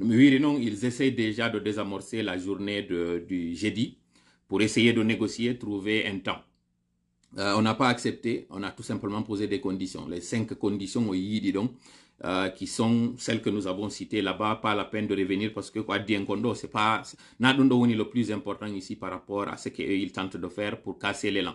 Oui et non, ils essaient déjà de désamorcer la journée de, du jeudi pour essayer de négocier, trouver un temps. Euh, on n'a pas accepté, on a tout simplement posé des conditions. Les cinq conditions, oui, dis donc, euh, qui sont celles que nous avons citées là-bas, pas la peine de revenir parce que quoi dit condo, c'est pas ni le plus important ici par rapport à ce qu'ils tentent de faire pour casser l'élan.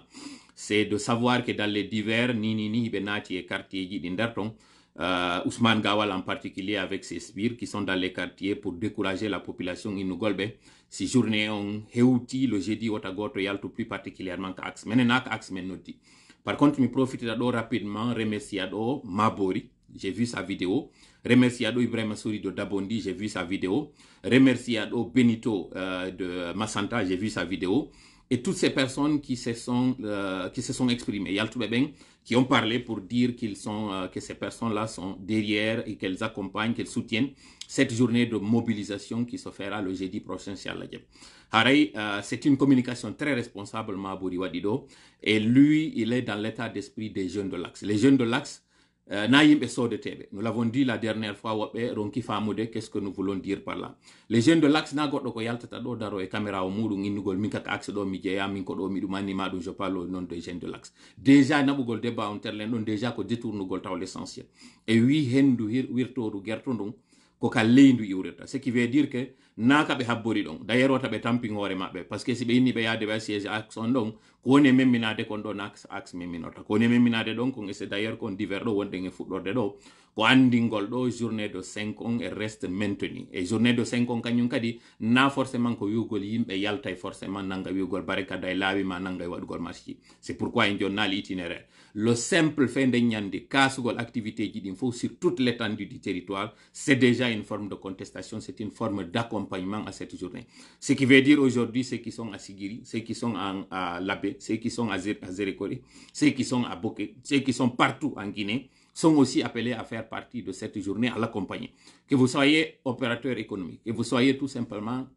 C'est de savoir que dans les divers ni ni benati et quartiers d'Inderton, euh, Ousmane Gawal en particulier avec ses sbires qui sont dans les quartiers pour décourager la population inugolbe. Si journée on heuti le jeudi otagoto tout plus particulièrement qu'ax Menenak qu'ax menoti. Par contre, je profite d'ado rapidement remercier Mabori, j'ai vu sa vidéo. Remercier ado Ibrahim Souri de Dabondi, j'ai vu sa vidéo. Remercier Benito euh, de Massanta, j'ai vu sa vidéo et toutes ces personnes qui se sont, euh, qui se sont exprimées, Yaltou qui ont parlé pour dire qu'ils sont, euh, que ces personnes-là sont derrière et qu'elles accompagnent, qu'elles soutiennent cette journée de mobilisation qui se fera le jeudi prochain chez Allah. Harei, euh, c'est une communication très responsable, Mabouri Wadido, et lui, il est dans l'état d'esprit des jeunes de l'Axe. Les jeunes de l'Axe, euh, nous l'avons dit la dernière fois qu'est ce que nous voulons dire par là les jeunes de l'axe na goɗɗo ko yaltata ɗo daro caméra axe mi je parle des jeunes de l'axe déjà naɓugol débat on terlen ɗon déjà ko détournugol taw l' essentiel e wi hendu ce qui veut dire que na ka ɓe habbori ɗon d'ailleurs wata ɓe tampi hoore maɓɓe par ce que si ɓe yinni ɓe yaade ɓe siége axe on ɗon ko woni e memminade kon ɗon axe axe memminorta ko woni e memminade ɗon kon ese d'ailleurs kon divers ɗo wonɗen e fuɗɗorde ɗo ko andingol journée de cinq on e reste maintenu e journée de cinq on kañum kadi na forcément ko wiwgol yimɓe forcément nanga wiwgol barikada e laawi ma nanga e waɗugol marché c'est pourquoi en joni naali itinéraire le simple fait nde ñande kasugol activité ji ɗin fof sur toute l'étendue du territoire c'est déjà une forme de contestation c'est une forme d'accompagnement à cette journée ce qui veut dire aujourd'hui ceux qui sont à Sigiri ceux qui sont en, à Labé ceux qui sont à, Zé ceux qui sont à Boké ceux qui sont partout en Guinée sont aussi appelés à faire partie de cette journée, à l'accompagner. Que vous soyez opérateur économique, que vous soyez tout simplement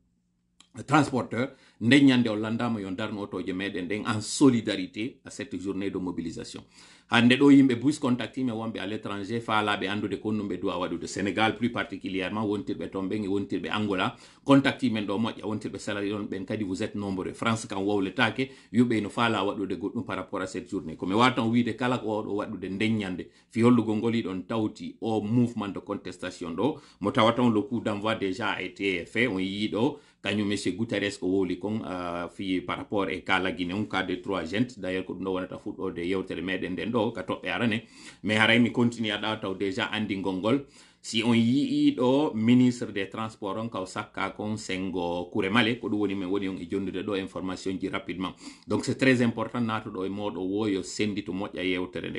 transporteur nden ñande o landama yo darno otoje meɗen nden en solidarité à cette journée de mobilisation hande ɗo yimɓe bus contactime wonɓe à l'étranger, l' étranger faalaɓe andude konnum ɓe duwa waɗude sénégal plus particulièrement wontirɓe toon ɓen e wontirɓe angola contactimen ɗo moƴƴa wontirɓe salari ɗon ben kadi vous êtes nombreux france quand kam wowletake yuɓe no faala waɗude goɗɗum par rapport à cette journée Comme komi watan wiide kala ko oɗo waɗude ndeññande fi hollugol ngol iɗon tawti o mouvement de contestation Do, mo tawa ton le coup d' envoi déjà été fait on yiiɗo kañum monsieur guitares ko woli kon uh, fi par rapport e kala on un de trois gente d'ailleurs ko ɗum ɗo wonata fuɗɗorde yewtere meɗen nden ɗo ka toɓɓe arane mais haray mi continue aɗa taw déjà andi ngol si on y est, au ministre des Transports, on kaw sakka kon sengo kuremale ko woni on e rapidement donc c'est très important e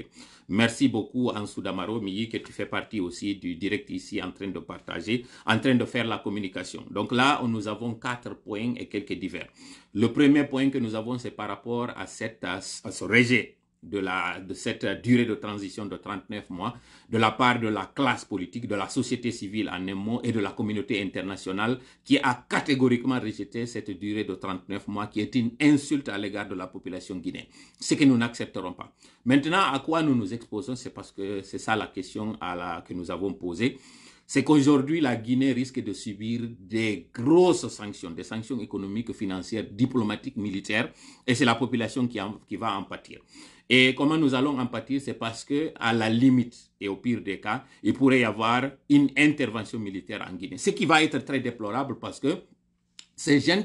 merci beaucoup Ansou Damaro que tu fais partie aussi du direct ici en train de partager en train de faire la communication donc là nous avons quatre points et quelques divers le premier point que nous avons c'est par rapport à cette à ce rejet de, la, de cette durée de transition de 39 mois de la part de la classe politique, de la société civile en un et de la communauté internationale qui a catégoriquement rejeté cette durée de 39 mois qui est une insulte à l'égard de la population guinéenne. Ce que nous n'accepterons pas. Maintenant, à quoi nous nous exposons C'est parce que c'est ça la question que nous avons posée c'est qu'aujourd'hui, la Guinée risque de subir des grosses sanctions, des sanctions économiques, financières, diplomatiques, militaires, et c'est la population qui, qui, va en pâtir. Et comment nous allons en pâtir, c'est parce que, à la limite et au pire des cas, il pourrait y avoir une intervention militaire en Guinée. Ce qui va être très déplorable parce que ces gens,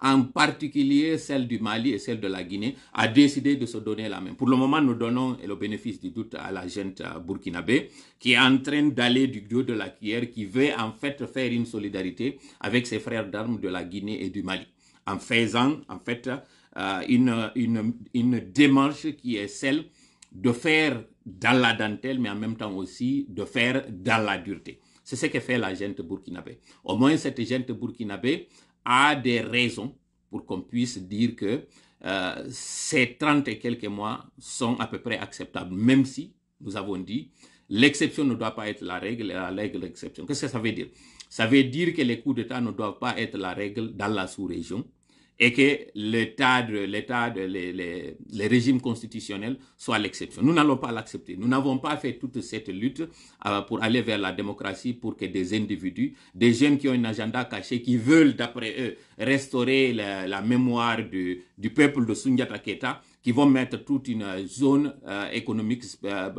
en particulier celle du Mali et celle de la Guinée, a décidé de se donner la main. Pour le moment, nous donnons le bénéfice du doute à la gente euh, burkinabé qui est en train d'aller du Dieu de la cuillère, qui veut en fait faire une solidarité avec ses frères d'armes de la Guinée et du Mali en faisant en fait euh, une, une, démarche qui est celle de faire dans la dentelle, mais en même temps aussi de faire dans la dureté. C'est ce que fait la gente burkinabé. Au moins, cette gente burkinabé a des raisons pour qu'on puisse dire que euh, ces 30 et quelques mois sont à peu près acceptables, même si, nous avons dit, l'exception ne doit pas être la règle, la règle l'exception. Qu'est-ce que ça veut dire Ça veut dire que les coups d'État ne doivent pas être la règle dans la sous-région, et que l'état de, l'état de, les, les, régimes constitutionnels soit l'exception. Nous n'allons pas l'accepter. Nous n'avons pas fait toute cette lutte euh, pour aller vers la démocratie pour que des individus, des jeunes qui ont un agenda caché, qui veulent, d'après eux, restaurer la, mémoire du, du, peuple de Sundiata Keta, qui vont mettre toute une zone euh, économique euh,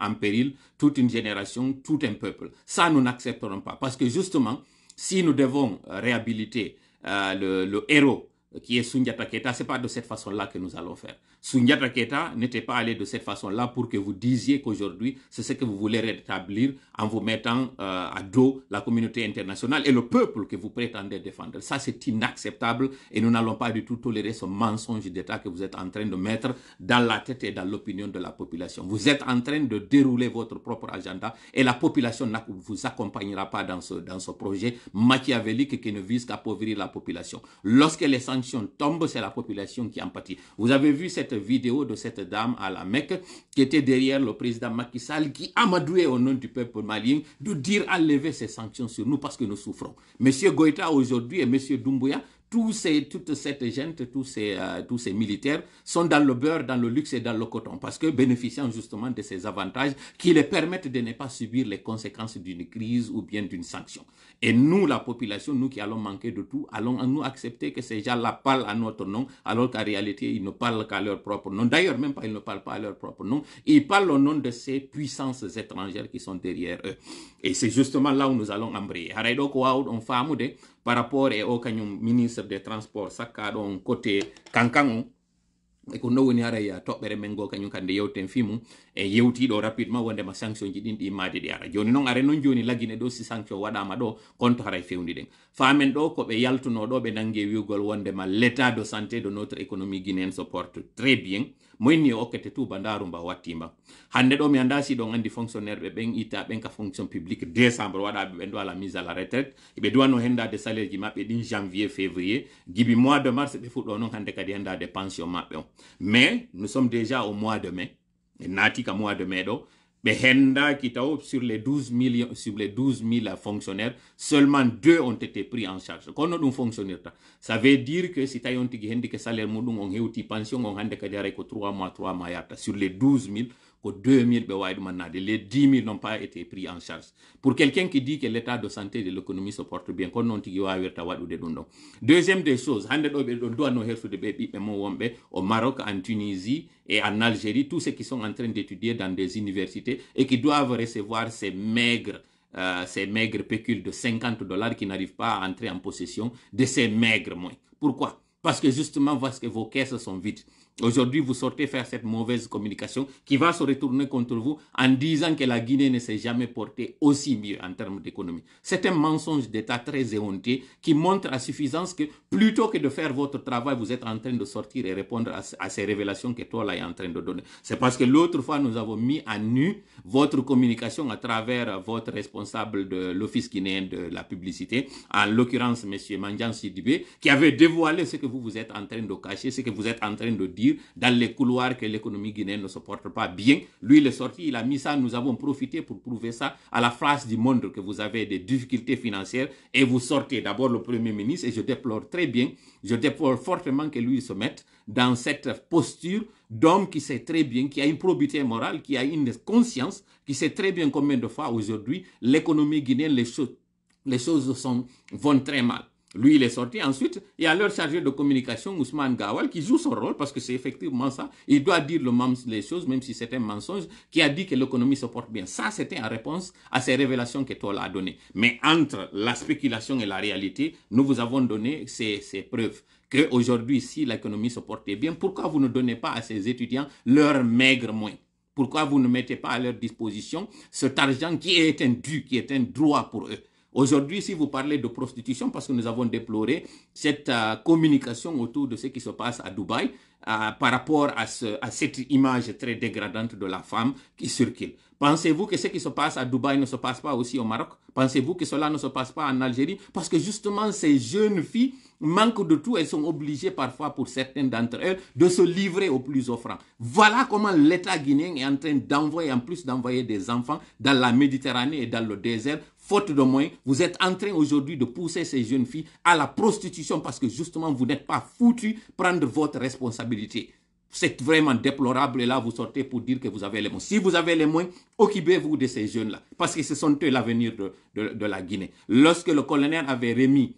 en, péril, toute une génération, tout un peuple. Ça, nous n'accepterons pas. Parce que justement, si nous devons réhabiliter le, le, héros qui est Sundia Taketa, ce n'est pas de cette façon-là que nous allons faire. Sunyata Keta n'était pas allé de cette façon-là pour que vous disiez qu'aujourd'hui, c'est ce que vous voulez rétablir en vous mettant euh, à dos la communauté internationale et le peuple que vous prétendez défendre. Ça, c'est inacceptable et nous n'allons pas du tout tolérer ce mensonge d'État que vous êtes en train de mettre dans la tête et dans l'opinion de la population. Vous êtes en train de dérouler votre propre agenda et la population ne vous accompagnera pas dans ce, dans ce projet machiavélique qui ne vise qu'à appauvrir la population. Lorsque les sanctions tombent, c'est la population qui en pâtit. Vous avez vu cette vidéo de cette dame à la Mecque qui était derrière le président Macky Sall qui amadouait au nom du peuple malien de dire à lever ses sanctions sur nous parce que nous souffrons. Monsieur Goïta aujourd'hui et Monsieur Doumbouya tous ces, toute cette gente, tous ces, euh, tous ces militaires sont dans le beurre, dans le luxe et dans le coton, parce que bénéficient justement de ces avantages qui les permettent de ne pas subir les conséquences d'une crise ou bien d'une sanction. Et nous, la population, nous qui allons manquer de tout, allons nous accepter que ces gens-là parlent à notre nom, alors qu'en réalité, ils ne parlent qu'à leur propre nom. D'ailleurs, même pas, ils ne parlent pas à leur propre nom. Ils parlent au nom de ces puissances étrangères qui sont derrière eux. Et c'est justement là où nous allons embrayer. par rapport e o kañum ministre des transports sakka ɗon côté kankan o e ko no woni ara toɓɓere men go kañum kande yewten fimu e yewtiɗo rapidement wondema sanction ji ɗin ɗi maadi ɗi ara joni noon are noon joni lagine ɗo si sanction waɗama ɗo konto haray fewndi ɗen famen ɗo koɓe yaltuno ɗo ɓe nangue wigol wondema l' état de santé de notre économie guinéenne se porte très bien moyni okete hokkete tuba ndaru hande do mi anda si fonctionnaire ita fonction publique décembre be la mise à la retraite no des salaire ji mabbe din janvier février gibi mois de mars des hande mais nous sommes déjà au mois de mai mois de mai mais sur les 12 sur les 12 000 fonctionnaires, seulement deux ont été pris en charge. Kono un fonctionnaire Ça veut dire que si vous avez un salaire mudum on pension on hande 3 mois 3 mois sur les 12 000 que 2 000 ben les 10 000 n'ont pas été pris en charge pour quelqu'un qui dit que l'état de santé de l'économie se porte bien Deuxième des choses hande doit au maroc en tunisie et en algérie tous ceux qui sont en train d'étudier dans des universités et qui doivent recevoir ces maigres euh, ces maigres pécules de 50 dollars qui n'arrivent pas à entrer en possession de ces maigres moins. pourquoi parce que justement parce que vos caisses sont vides Aujourd'hui, vous sortez faire cette mauvaise communication qui va se retourner contre vous en disant que la Guinée ne s'est jamais portée aussi mieux en termes d'économie. C'est un mensonge d'État très éhonté qui montre à suffisance que plutôt que de faire votre travail, vous êtes en train de sortir et répondre à, ces révélations que toi là est en train de donner. C'est parce que l'autre fois, nous avons mis à nu votre communication à travers votre responsable de l'Office guinéen de la publicité, en l'occurrence M. Mandjan Sidibé, qui avait dévoilé ce que vous, vous êtes en train de cacher, ce que vous êtes en train de dire dans les couloirs que l'économie guinéenne ne se porte pas bien. Lui, il est sorti, il a mis ça, nous avons profité pour prouver ça à la face du monde que vous avez des difficultés financières et vous sortez d'abord le Premier ministre et je déplore très bien, je déplore fortement que lui se mette dans cette posture d'homme qui sait très bien, qui a une probité morale, qui a une conscience, qui sait très bien combien de fois aujourd'hui l'économie guinéenne, les choses, les choses vont très mal. Lui, il est sorti. Ensuite, il y a leur chargé de communication, Ousmane Gawal, qui joue son rôle parce que c'est effectivement ça. Il doit dire les choses, même si c'est un mensonge, qui a dit que l'économie se porte bien. Ça, c'était en réponse à ces révélations que Toll a données. Mais entre la spéculation et la réalité, nous vous avons donné ces, ces preuves qu'aujourd'hui, si l'économie se portait bien, pourquoi vous ne donnez pas à ces étudiants leur maigre moins Pourquoi vous ne mettez pas à leur disposition cet argent qui est un dû, qui est un droit pour eux Aujourd'hui, si vous parlez de prostitution, parce que nous avons déploré cette euh, communication autour de ce qui se passe à Dubaï euh, par rapport à, cette image très dégradante de la femme qui circule. Pensez-vous que ce qui se passe à Dubaï ne se passe pas aussi au Maroc Pensez-vous que cela ne se passe pas en Algérie Parce que justement, ces jeunes filles manquent de tout. Elles sont obligées parfois, pour certaines d'entre elles, de se livrer aux plus offrants. Voilà comment l'État guinéen est en train d'envoyer, en plus d'envoyer des enfants dans la Méditerranée et dans le désert, faute de moyens, vous êtes en train aujourd'hui de pousser ces jeunes filles à la prostitution parce que justement, vous n'êtes pas foutu prendre votre responsabilité. C'est vraiment déplorable et là, vous sortez pour dire que vous avez les moyens. Si vous avez les moyens, occupez-vous de ces jeunes-là parce que ce sont eux l'avenir de, la Guinée. Lorsque le colonel avait remis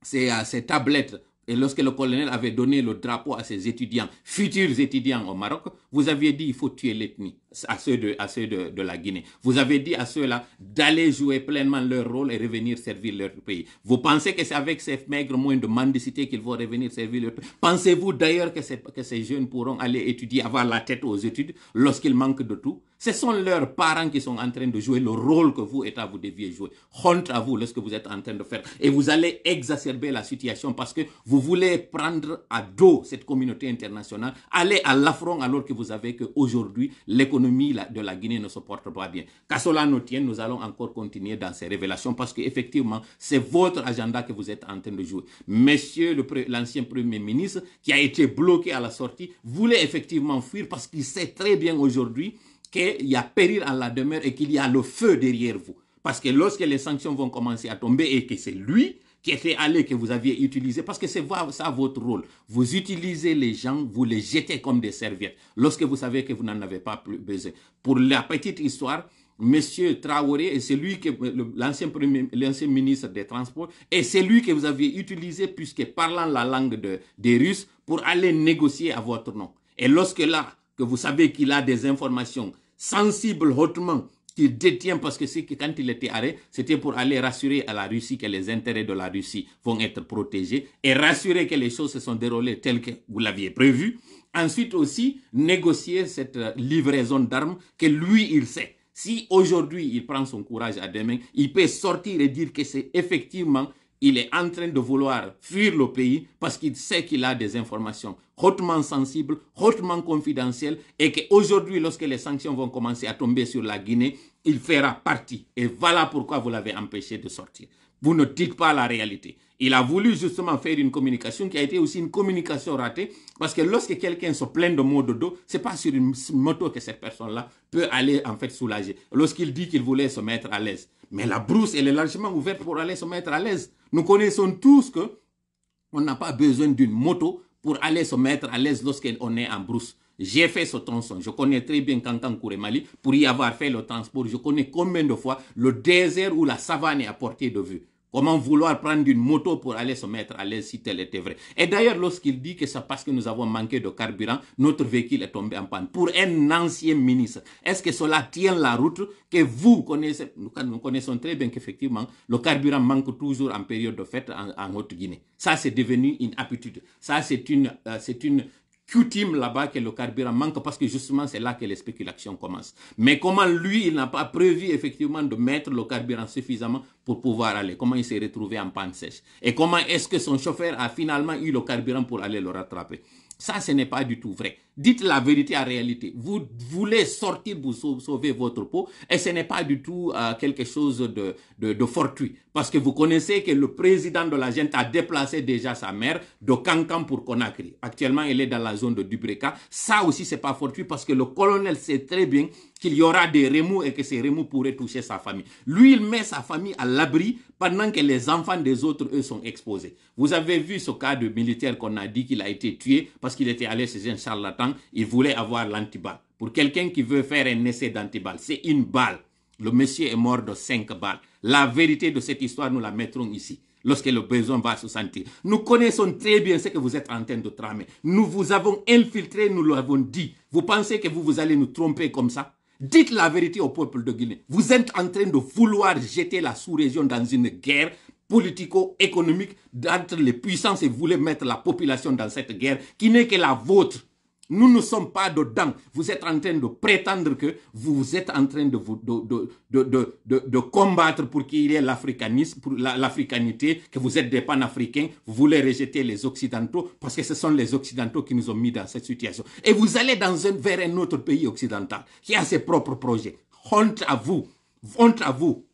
ses euh, tablettes et lorsque le colonel avait donné le drapeau à ses étudiants, futurs étudiants au Maroc, vous aviez dit il faut tuer l'ethnie à ceux, de, à ceux de, la Guinée. Vous avez dit à ceux-là d'aller jouer pleinement leur rôle et revenir servir leur pays. Vous pensez que c'est avec ces maigres moyens de mendicité qu'ils vont revenir servir leur pays Pensez-vous d'ailleurs que, que ces jeunes pourront aller étudier, avoir la tête aux études lorsqu'ils manquent de tout ce sont leurs parents qui sont en train de jouer le rôle que vous, à vous deviez jouer. Honte à vous lorsque vous êtes en train de faire. Et vous allez exacerber la situation parce que vous voulez prendre à dos cette communauté internationale, aller à l'affront alors que vous que qu'aujourd'hui, l'économie de la Guinée ne se porte pas bien. Qu'à cela nous tienne, nous allons encore continuer dans ces révélations parce qu'effectivement, c'est votre agenda que vous êtes en train de jouer. Monsieur l'ancien Premier ministre, qui a été bloqué à la sortie, voulait effectivement fuir parce qu'il sait très bien aujourd'hui qu'il y a péril à la demeure et qu'il y a le feu derrière vous. Parce que lorsque les sanctions vont commencer à tomber et que c'est lui qui fait allé, que vous aviez utilisé, parce que c'est ça votre rôle. Vous utilisez les gens, vous les jetez comme des serviettes lorsque vous savez que vous n'en avez pas plus besoin. Pour la petite histoire, Monsieur Traoré est lui que l'ancien l'ancien ministre des Transports et c'est lui que vous aviez utilisé puisque parlant la langue de, des Russes pour aller négocier à votre nom. Et lorsque là, que vous savez qu'il a des informations sensibles hautement qu'il détient parce que c'est que quand il était arrêté, c'était pour aller rassurer à la Russie que les intérêts de la Russie vont être protégés et rassurer que les choses se sont déroulées telles que vous l'aviez prévu. Ensuite aussi, négocier cette euh, livraison d'armes que lui, il sait. Si aujourd'hui, il prend son courage à deux mains, il peut sortir et dire que c'est effectivement il est en train de vouloir fuir le pays parce qu'il sait qu'il a des informations hautement sensibles, hautement confidentielles, et qu'aujourd'hui, lorsque les sanctions vont commencer à tomber sur la Guinée, il fera partie. Et voilà pourquoi vous l'avez empêché de sortir. Vous ne dites pas la réalité. Il a voulu justement faire une communication qui a été aussi une communication ratée parce que lorsque quelqu'un se plaint de maux de dos, ce n'est pas sur une moto que cette personne-là peut aller en fait soulager. Lorsqu'il dit qu'il voulait se mettre à l'aise. Mais la brousse, elle est largement ouverte pour aller se mettre à l'aise. Nous connaissons tous que on n'a pas besoin d'une moto pour aller se mettre à l'aise lorsqu'on est en brousse. J'ai fait ce tronçon. Je connais très bien Kankan Mali pour y avoir fait le transport. Je connais combien de fois le désert où la savane est à portée de vue. Comment vouloir prendre une moto pour aller se mettre à l'aise si tel était vrai Et d'ailleurs, lorsqu'il dit que c'est parce que nous avons manqué de carburant, notre véhicule est tombé en panne. Pour un ancien ministre, est-ce que cela tient la route que vous connaissez Nous, connaissons très bien qu'effectivement, le carburant manque toujours en période de fête en, Haute-Guinée. Ça, c'est devenu une habitude. Ça, c'est une, euh, c'est une, Q-Team là-bas que le carburant manque parce que justement c'est là que les spéculations commencent. Mais comment lui, il n'a pas prévu effectivement de mettre le carburant suffisamment pour pouvoir aller Comment il s'est retrouvé en panne sèche Et comment est-ce que son chauffeur a finalement eu le carburant pour aller le rattraper Ça, ce n'est pas du tout vrai. Dites la vérité à réalité. Vous voulez sortir pour sauver votre peau et ce n'est pas du tout euh, quelque chose de, fortuit. Parce que vous connaissez que le président de la gente a déplacé déjà sa mère de Cancan pour Conakry. Actuellement, elle est dans la zone de Dubreca. Ça aussi, ce n'est pas fortuit parce que le colonel sait très bien qu'il y aura des remous et que ces remous pourraient toucher sa famille. Lui, il met sa famille à l'abri pendant que les enfants des autres, eux, sont exposés. Vous avez vu ce cas de militaire qu'on a dit qu'il a été tué parce qu'il était allé chez un charlatan il voulait avoir l'antiballe. Pour quelqu'un qui veut faire un essai d'antiballe, c'est une balle. Le monsieur est mort de cinq balles. La vérité de cette histoire, nous la mettrons ici lorsque le besoin va se sentir. Nous connaissons très bien ce que vous êtes en train de tramer. Nous vous avons infiltré, nous l'avons dit. Vous pensez que vous, vous allez nous tromper comme ça Dites la vérité au peuple de Guinée. Vous êtes en train de vouloir jeter la sous-région dans une guerre politico-économique entre les puissances et vous voulez mettre la population dans cette guerre qui n'est que la vôtre. Nous ne sommes pas dedans. Vous êtes en train de prétendre que vous êtes en train de, combattre pour qu'il y ait l'africanisme, pour l'africanité, que vous êtes des panafricains, vous voulez rejeter les occidentaux parce que ce sont les occidentaux qui nous ont mis dans cette situation. Et vous allez vers un autre pays occidental qui a ses propres projets. Honte à vous. Honte à vous.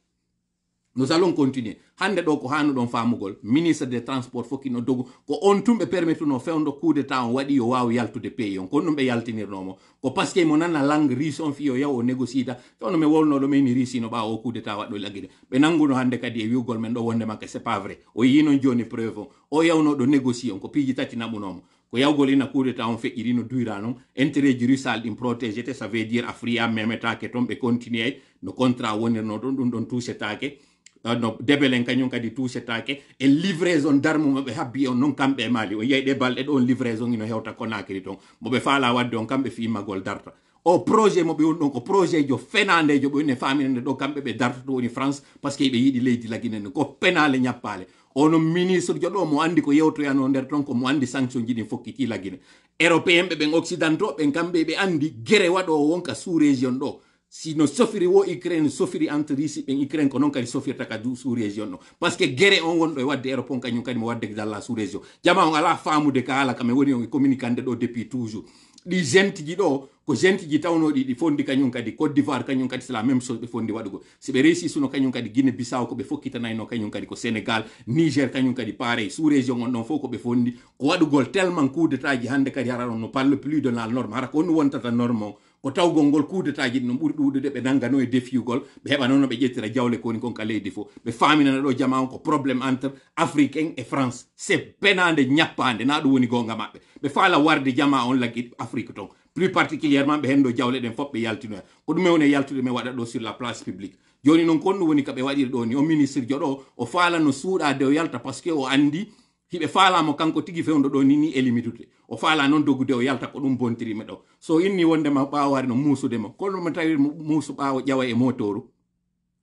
nous allons continuer hande ɗo ko hanno ɗon famugol ministre des transports fokkinno dogu ko on tum ɓe permettuno fewdo coup d' état on waɗi yo wawa yaltude pays on kon ɗum ɓe yaltinirnomo ko par que mo nanna langue riche on fi yo yaw o négocie da fewno mi wolnoɗo mayni risino ɓawa o coup d' état waɗɗo lagguide ɓe nannguno hannde kadi e wiwgol men ɗo wonde makko c'est pas vrai o yi noon joni preuve on o yawnoɗo négocie on ko piiji tati naɓunomo ko yawgol ina coup d'état on feƴƴiri no duyra noon intérêt ji russal ɗin protégé te ça veut dire afria memetake toon ɓe continue ay no contrat wonirno ɗon ɗum ɗon touchetake Uh, no debelen kañum kadi tuusetake e livraison d' arme habbi on noon kamɓe e mali o yeyi ɗe balɗe livraison ino hewta konakiri ton moɓe faala wadde on kamɓe fimagol darta o projet mo ɓe woni ko projet jo fenandejo ɓe woni faminande ɗo kamɓe ɓe dartoto woni france par que ɓe yiiɗi leydi laginande ko penale ñappale ono ministre jo ɗo mo andi ko yewtoyano nder ton ko mo andi sanction ji ɗin fokkiti lagine européen ɓe ɓen occidentaux ɓen kamɓe ɓe andi guere waɗo wonka sous région ɗo sino sofiri wo ukraine sofiri entre entrerise ɓen ukraine ko noon kadi e sofirta kadi sous région no par ce que guére on wonɗo e wadde éropon on kañum kadi mo wadde dalla sous région jama on ala faamude ka haala kam e woni on e communicande ɗo depuis toujours ɗi gente ji ɗo ko gente ji tawnoɗi ɗi fondi kañum kadi côte d'ivoire kañum kadi c'est la même chose ɓe fondi waɗugo si ɓe réussisuno kañum kadi guine bissau ko ɓe fokkitanayno kañum kadi ko sénégal niger kañum kadi pareil sous région on ɗon fof ko ɓe fondi ko waɗugol tellement coup d'état ji hannde kadi hara on no parle plus de la norme hara ko on wontata norme on ko tawgol ngol kudeta jiɗi no ɓuri de ɓe nanngano e defiyugol ɓe heɓa noon no ɓe ƴettira jawle ko woni kon ka leydi fof ɓe faminana ɗo jama on ko probléme entre en e france c'est penande ñappande na ɗum woni gonga maɓɓe ɓe faala warde jama on laggi afrique ton plus particulièrement ɓe hen ɗo jawle ɗen fof ɓe yaltinoya ko ɗume woni e yaltude min waɗa ɗo sur la place publique joni noon kon ɗum woni ko ɓe waɗiri ɗo ni o ministre joɗo o faala no suuɗade o yalta par ce que o andi hiɓe falamo kanko tigi fewdo ɗo ni ni elimitude o fala noon dogude o yalta ko ɗum bontirima ɗo so inni wondema ɓawari no muusudema kolmo tawi musu ɓawo ƴawa e motoru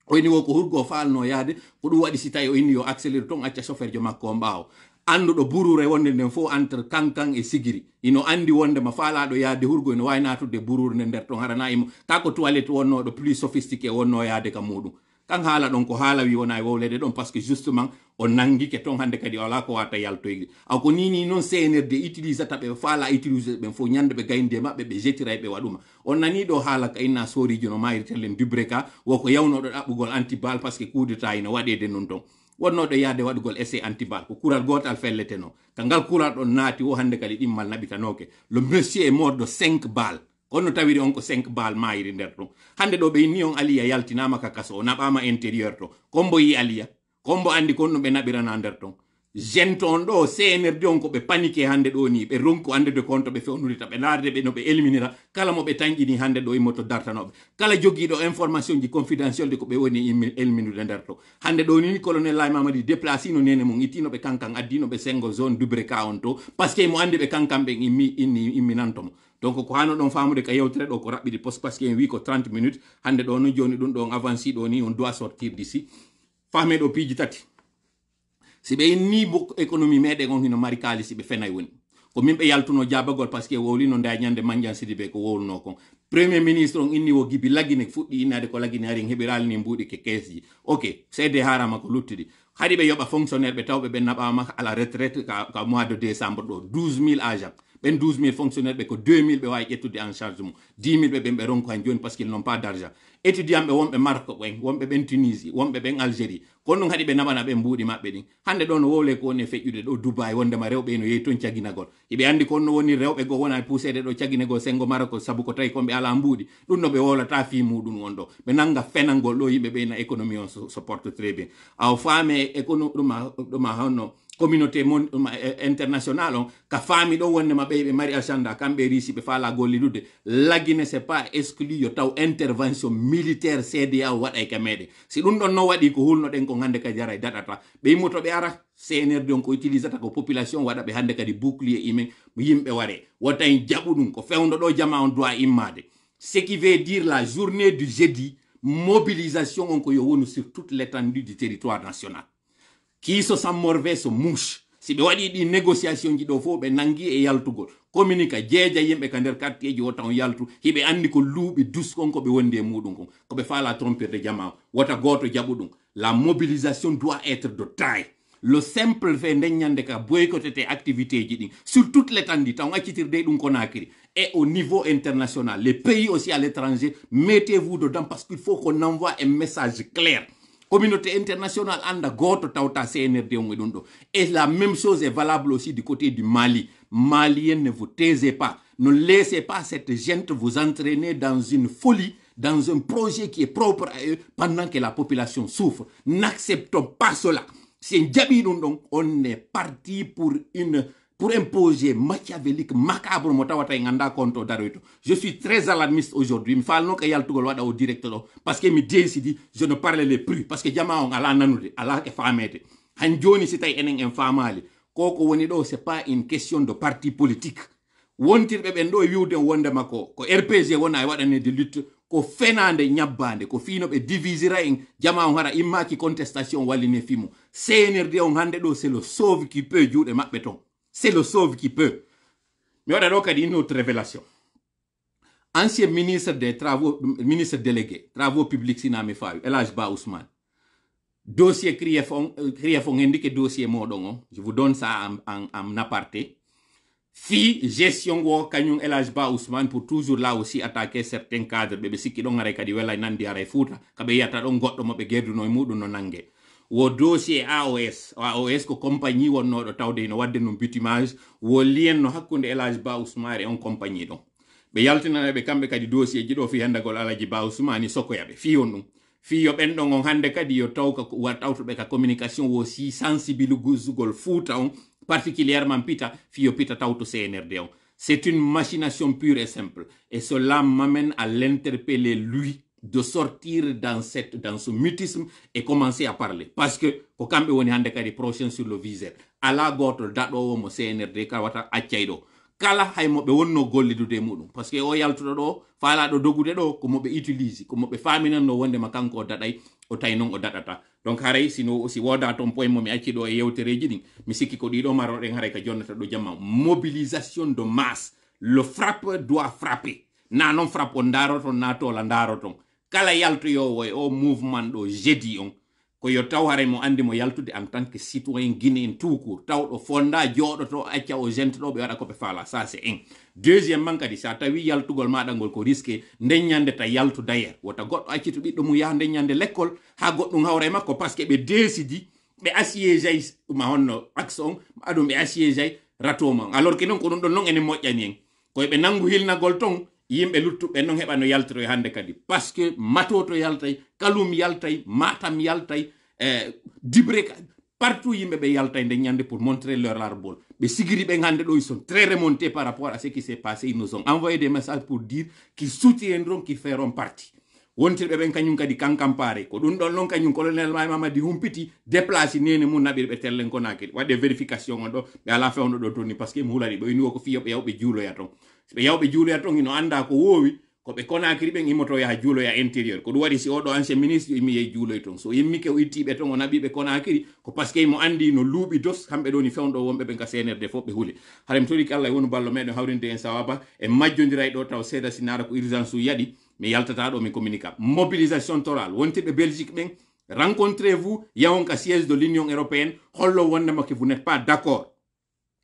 o inni wo ko hurgo o falno yaade ko ɗum waɗi si tawi o inni yo accélére ton acca chauffeur jo makko on ɓawo anduɗo burure wonde nden fof entre kankan e sigiri ino andi wondema falaɗo yaade hurgo ino wawi natude burure nde nder ton harana imo e kako toilette wonnoɗo plus sophistiqué wonno yaade ka muɗum kan haala ɗon ko haala wi wona e wowlede ɗon par que justement o nangike ton hannde kadi wala ko wata yi aw ko nini noon cnrd utilisata ɓe faala utilisé ɓen ben ñande ɓe be gaynde maɓɓe ɓe jetira be waɗuma on nani ɗo haala ka inna sorijo no mayiritellen dubre ka woko yawnoɗo ɗaɓɓugol antibal par ce que coup d'état ina waɗede noon ton wonnoɗo yade waɗugol essai antibal ko kural gotal fellete no ka kural ɗon naati wo hannde kadi ɗimmal noke le monsieur est mort de 5 balles kono tawiri on ko 5 bal mayiri nder ɗum hande ɗo ɓe inni on aliya yaltinama kakaso o naɓama intérieur to kombo yi aliya kombo andi konno ɓe naɓirana nder ton gente on ɗo cnrd on ko ɓe panike hannde ɗo ni ɓe ronku andude konto ɓe fewnudita ɓe laarde ɓe no ɓe éliminira kala mo ɓe tanƴini hannde ɗo immoto dartanoɓe kala jogiiɗo information ji confidentiel de ko ɓe woni éliminude nder to hannde ɗo ni colonel lay mamadi déplacino nene mum ittinoɓe kankan addinoɓe sengo zone dubre ka on to par ce que mo anndi ɓe kankan ɓe immi imminantomo donc ko hano ɗon famude ka yewtere ɗo ko raɓɓiɗi pos par ce que en wi ko 30 minutes hannde ɗo noon jooni ɗum ɗon avanci ɗo ni on doit sortir d'ici faame ɗo piiji tati si ɓe ni bok économie meɗen on hino mari kali si ɓe fenay woni ko min ɓe yaltuno jabagol par ce que no nda nyande mandian sidi be ko wowluno kon premier ministre on inni wo gibi lagine fuɗɗi innade ko lagine harin heɓirali ni mbudi ke kesi ok seede harama ko luttuɗi hadi ɓe yoɓa fonctionnaire ɓe tawɓe ɓe naɓama ala retraite ka, ka mois de décembre ɗo 12000 agent ɓen 000 fonctionnaire ɓe ko 2000 ɓe wawi ƴettude en charge mum 000 ɓe ɓen ɓe ronko han joni par ce qu'ils n'ont pas d' argent étudiant ɓe wonɓe marko ɓen wonɓe ɓen tunisie wonɓe ɓen algérie kono ɗum haɗi ɓe naɓana ɓe mbuuɗi maɓɓe ɗin hande ɗo no wowle ko woni e feƴƴude ɗo wonde wondema rewɓe no yehi toon caginagol eɓe andi kon no woni rewɓe go wona puusede ɗo caginagol sengo maroko sabu ko tawi komɓe ala mbuuɗi ɗum no ɓe wowlata fi muɗum on ɗo ɓe nanga fenangol ɗo yimɓe na économie on so porte très bien aw faame e kono ɗuma ɗuma honno communauté eh, eh, internationale on ka fami ɗo wonne ɓe ɓe mari agenda kamɓe risi golli dudde la guinée c'est pas exclu yo taw intervention militaire cda waɗay ka meɗen si dun don no wadi ko den ko hande ka ara e be ɓe yimmotoɓe ara cnr on ko ta ko population waɗa ɓe hande kadi bouclier imen yimɓe waɗe wotta en jaɓu ɗum ko fewndo do jama on doit immade ce qui veut dire la journée du jeudi mobilisation on ko yo wonu sur toute l'étendue du territoire national kiso sammorve so mouche si ɓe waɗi ɗi négociation ji ɗo fof ɓe nangi e yaltugol communica jeeja yimɓe ka nder ji o tan yaltu e hiɓe andi ko luuɓi duskon ko ɓe wondi e muɗum kon koɓe faala trompirde jama wota gooto jaɓu ɗum la mobilisation doit être de taille le simple fait ndeññande ka boycotete activité ji ɗin sur toute les tandi tan accitirde ɗum ko nakiri et au niveau international les pays aussi à l'étranger mettez vous dedans parce qu'il faut qu'on envoie un message clair communauté internationale anda goto cnrd et la même chose est valable aussi du côté du mali Maliens, ne vous taisez pas ne laissez pas cette gente vous entraîner dans une folie dans un projet qui est propre à eux pendant que la population souffre n'acceptons pas cela c'est un on est parti pour une pour imposer machiavélique macabre mo tawata ganda konto daroyto je suis très alarmiste aujourd'hui mi falno ko yaltugol tugol o direct directeur, parce que mi deysidi je ne parle plus parce que jama on ala nanude ala e famede han joni si tay enen en famali koko woni do c'est pas une question de parti politique wontirɓe ɓen ɗo e wiwden wonde mako ko rpg wona e wadane de lutte ko fenande nyabande ko fino ɓe divisera en jama on hara immaki contestation walline fimo cnrd on hande do c'est le sauve qui peut de ma ton c'est le sauve qui peut. Mais on a donc une autre révélation. Ancien ministre des Travaux, ministre délégué, Travaux publics, Siname Fayu, Elaj Ba Ousmane. Dossier Kriefong, euh, Kriefong indique dossier Modongo. Hein. Je vous donne ça en, en, en aparté. Si gestion wo kanyung Elaj Ba Ousmane pour toujours là aussi attaquer certains cadres, bébé si qui don arrêt kadi wela nan fouta, kabe yata don goto mo be gerdu no imudu wo dossier aos aos ko compagnie wonnoɗo tawde no wadde no bitimage wo lien no hakkunde élage ba ousmari on compagnie ɗon ɓe yaltinanaɓe kamɓe kadi dossier ji ɗo fi hendagol alaji ba ousmani sokoyaɓe fi on ɗum fi yo ɓenɗon on hannde kadi yo taw ka tawtoɓe ka communication wo si sensibilisugol fuuta on particulièrement pita fi yo pita tawto cnrd on c'est une machination pure et simple et cela m'amène à l'interpeller lui de sortir dans, cette, dans ce mutisme et commencer à parler parce que ko kamɓe woni hannde kadi prochain sur le viseur ala goto daɗowo mo cnrd kawata accayɗo kala haymo ɓe wonno gollidude e muɗum par parce que o do, do faalaɗo dogude do ko moɓe utilise ko moɓe faminanno wondema kanko o daɗay o tawi noon o dadata. donc si nous si woda ton point momi acci ɗo e yewtereji ɗin mi sikki ko ɗiɗo maroɗen haray ka jonnata do, jamma mobilisation de masse le frappe doit frapper na noon frappe o ndaroton na toola ndaroton kala yaltoyowo e o mouvement ɗo jeudi on ko yo taw hare mo andi mo yaltude en tant que citoyen guine en tout court taw ɗo fonda jooɗoto acca o gente ɗo ɓe waɗa koɓe faala ça c'est un deuxièmement kadi sa tawi yaltugol maɗa ngol ko risque ndeññande ta yaltu dayer wota goɗɗo accito ɓiɗɗo mum yaha ndeññande l'école ha goɗɗum hawre makko parce que ɓe décidi ɓe ay ma honno axe on aɗum ɓe assiégey ratoma alors que noon ko ɗum ɗon noon ene moƴƴani en koyeɓe nangu hilnagol ton yimɓe luttuɓe non heɓa no yaltiroy hannde kadi par ce que matoto yaltay kalum yaltay matam yaltay eh, dibre partout yimɓe ɓe yaltay nde ñande pour montrer leur arbol ɓe sigiri ɓe hannde ɗo ils sont très remonté par rapport à ce qui s'est passé ils nous ont envoyé des messages pour dire qui soutiendront qui feront partie wontirɓe ɓen kañum kadi kankampare ko ɗum ɗon noon kañum colonel ma mamadi humpiti déplace nene mum naɓirɓe tellen konakiri waɗe vérification on ɗo ɓe ala fewno ɗo toni par ce que emo hulani ɓe wini woko fiyoɓe yaw ɓe juuloya ton yawɓe juuloya ton ino anda ko woowi ko ɓe konakiri ɓen imoto yaha ya intérieur ko ɗum waɗi si oɗo ancien ministre imi yehi juuloy toon so yimmike o ittiɓe ton o naɓiɓe konakiri ko par ce que mo andi no luuɓi dos kamɓe ɗo ni fewnɗo wonɓe ɓen ka snrd fof ɓe huuli mi toriki allah e woni ballo meɗen hawrinde en sawaba e majjodira ɗo taw si sinara ko urgence u yaɗi mi yaltata ɗo mi communica mobilisation toral wontiɓe belgique ɓen rencontré vous yawon ka siége de l'union européenne hollo wondema que vous n'êtes pas d' accord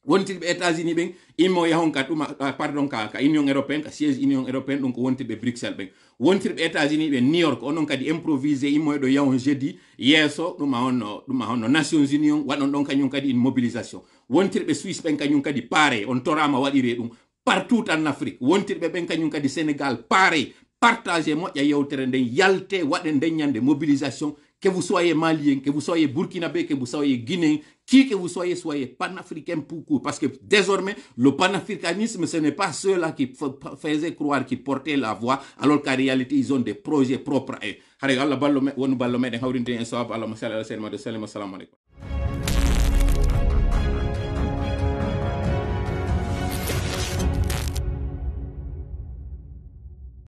wontiɓe états-unis ɓen Imo yahon ka ɗuma ah, pardon ka ka union européen ka siége union européen ɗon ko wontirɓe bruxelles ɓen wontirɓe états-unis ɓe new york onon kadi improvisé immoye ɗo yahon jeudi yeeso ɗuma honno ɗuma honno nations union waɗon ɗon kañum kadi une mobilisation wontirɓe suisse ɓen kañum kadi paare on torama waɗire ɗum partout en afrique wontirɓe ɓen kañum kadi sénégal paare partagé moƴƴa yewtere nden yalte waɗe nden ñande mobilisation que vous soyez malien, que vous soyez burkinabé, que vous soyez guinéen, qui que vous soyez, soyez panafricain pour coup. Parce que désormais, le panafricanisme, ce n'est pas ceux-là qui faisaient croire qui portaient la voix, alors qu'en réalité, ils ont des projets propres